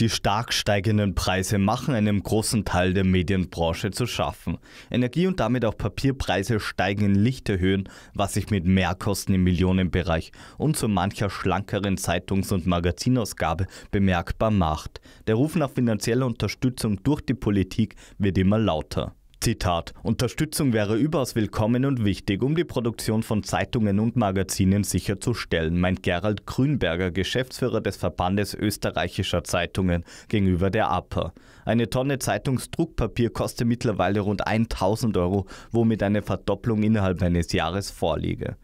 Die stark steigenden Preise machen einem großen Teil der Medienbranche zu schaffen. Energie und damit auch Papierpreise steigen in Lichterhöhen, was sich mit Mehrkosten im Millionenbereich und so mancher schlankeren Zeitungs- und Magazinausgabe bemerkbar macht. Der Ruf nach finanzieller Unterstützung durch die Politik wird immer lauter. Zitat, Unterstützung wäre überaus willkommen und wichtig, um die Produktion von Zeitungen und Magazinen sicherzustellen, meint Gerald Grünberger, Geschäftsführer des Verbandes österreichischer Zeitungen, gegenüber der APA. Eine Tonne Zeitungsdruckpapier kostet mittlerweile rund 1000 Euro, womit eine Verdopplung innerhalb eines Jahres vorliege.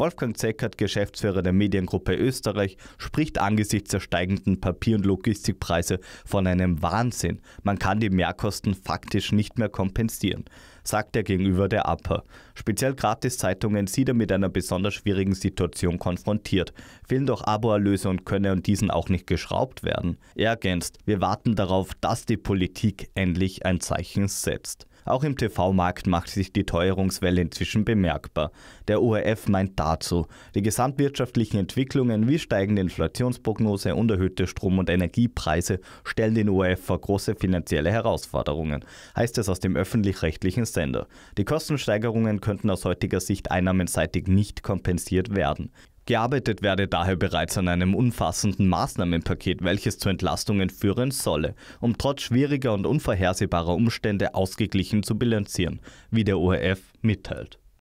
Wolfgang Zeckert, Geschäftsführer der Mediengruppe Österreich, spricht angesichts der steigenden Papier- und Logistikpreise von einem Wahnsinn. Man kann die Mehrkosten faktisch nicht mehr kompensieren, sagt er gegenüber der APA. Speziell Gratiszeitungen sieht er mit einer besonders schwierigen Situation konfrontiert. Fehlen doch Aboerlöse und könne an diesen auch nicht geschraubt werden. Er ergänzt, wir warten darauf, dass die Politik endlich ein Zeichen setzt. Auch im TV-Markt macht sich die Teuerungswelle inzwischen bemerkbar. Der ORF meint dazu, die gesamtwirtschaftlichen Entwicklungen wie steigende Inflationsprognose und erhöhte Strom- und Energiepreise stellen den ORF vor große finanzielle Herausforderungen, heißt es aus dem öffentlich-rechtlichen Sender. Die Kostensteigerungen könnten aus heutiger Sicht einnahmenseitig nicht kompensiert werden. Gearbeitet werde daher bereits an einem umfassenden Maßnahmenpaket, welches zu Entlastungen führen solle, um trotz schwieriger und unvorhersehbarer Umstände ausgeglichen zu bilanzieren, wie der ORF mitteilt.